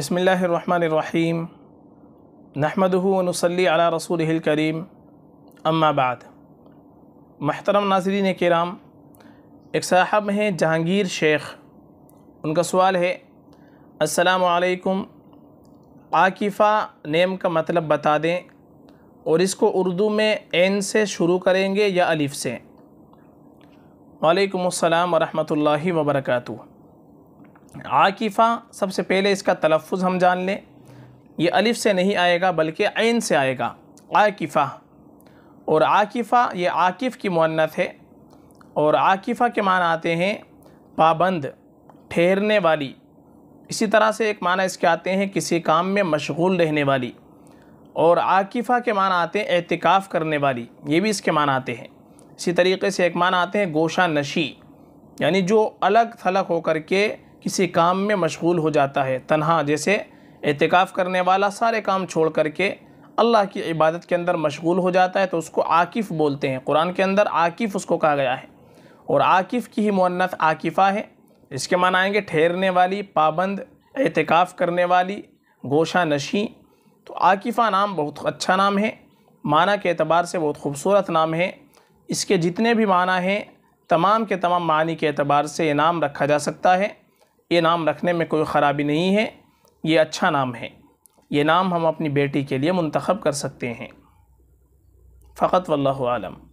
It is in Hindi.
बसमीम नहमदनसली अला रसूल करीम अम्माबाद महतरम नाजरीन कराम एक साहब हैं जहांगीर शेख उनका सवाल है असलकुम आकिफ़ा नेम का मतलब बता दें और इसको उर्दू में एन से शुरू करेंगे या अलिफ़ से वालेकुम अस्सलाम वरहमतुल्लाहि वबरकू आकिफ़ा सबसे पहले इसका तलफ़ हम जान लें ये अलिफ़ से नहीं आएगा बल्कि आन से आएगा आकिफ़ा और आकिफ़ा ये आकिफ़ की मुन्नत है और आकिफ़ा के मान आते हैं पाबंद ठहरने वाली इसी तरह से एक माना इसके आते हैं किसी काम में मशगूल रहने वाली और आकिफ़ा के मान आते हैं एहतिकाफ़ करने वाली ये भी इसके मान आते हैं इसी तरीके से एक मान आते हैं गोशा नशी यानी जो अलग थलग होकर के किसी काम में मशगूल हो जाता है तनहा जैसे एहतिकाफ़ करने वाला सारे काम छोड़ करके अल्लाह की इबादत के अंदर मशगूल हो जाता है तो उसको आकिफ़ बोलते हैं कुरान के अंदर आकिफ़ उसको कहा गया है और आकिफ़ की ही मुन्नत आकिफ़ा है इसके मान आएँगे ठहरने वाली पाबंद एहतिकाफ़ करने वाली गोशा नशी तो आकिफ़ा नाम बहुत अच्छा नाम है माना के अतबार से बहुत खूबसूरत नाम है इसके जितने भी माना हैं तमाम के तमाम मानी के अतबार से ये नाम रखा जा सकता है ये नाम रखने में कोई ख़राबी नहीं है ये अच्छा नाम है ये नाम हम अपनी बेटी के लिए मंतखब कर सकते हैं फ़कत वल्लम